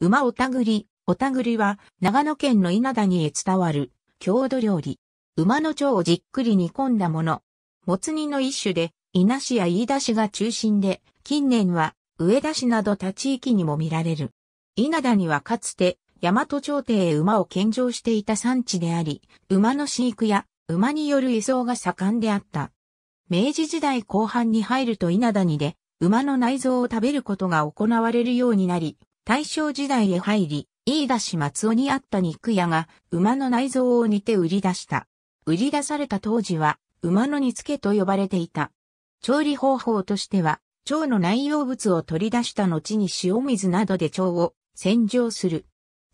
馬おたぐり、おたぐりは長野県の稲谷へ伝わる郷土料理。馬の腸をじっくり煮込んだもの。もつ煮の一種で、稲市や飯田市が中心で、近年は上田市など他地域にも見られる。稲谷はかつて大和朝廷へ馬を献上していた産地であり、馬の飼育や馬による輸送が盛んであった。明治時代後半に入ると稲谷で馬の内臓を食べることが行われるようになり、大正時代へ入り、飯田市松尾にあった肉屋が馬の内臓を煮て売り出した。売り出された当時は馬の煮付けと呼ばれていた。調理方法としては、腸の内容物を取り出した後に塩水などで腸を洗浄する。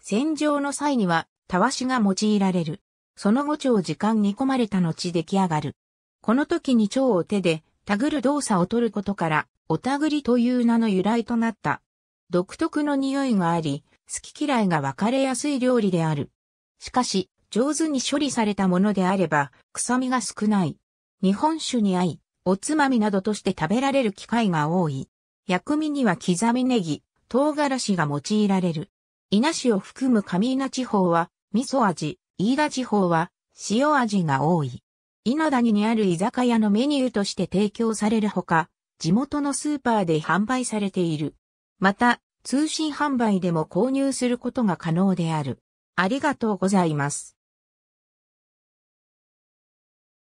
洗浄の際には、たわしが用いられる。その後腸を時間煮込まれた後出来上がる。この時に腸を手で、たぐる動作を取ることから、おたぐりという名の由来となった。独特の匂いがあり、好き嫌いが分かれやすい料理である。しかし、上手に処理されたものであれば、臭みが少ない。日本酒に合い、おつまみなどとして食べられる機会が多い。薬味には刻みネギ、唐辛子が用いられる。稲市を含む上稲地方は、味噌味、飯田地方は、塩味が多い。稲谷にある居酒屋のメニューとして提供されるほか、地元のスーパーで販売されている。また、通信販売でも購入することが可能である。ありがとうございます。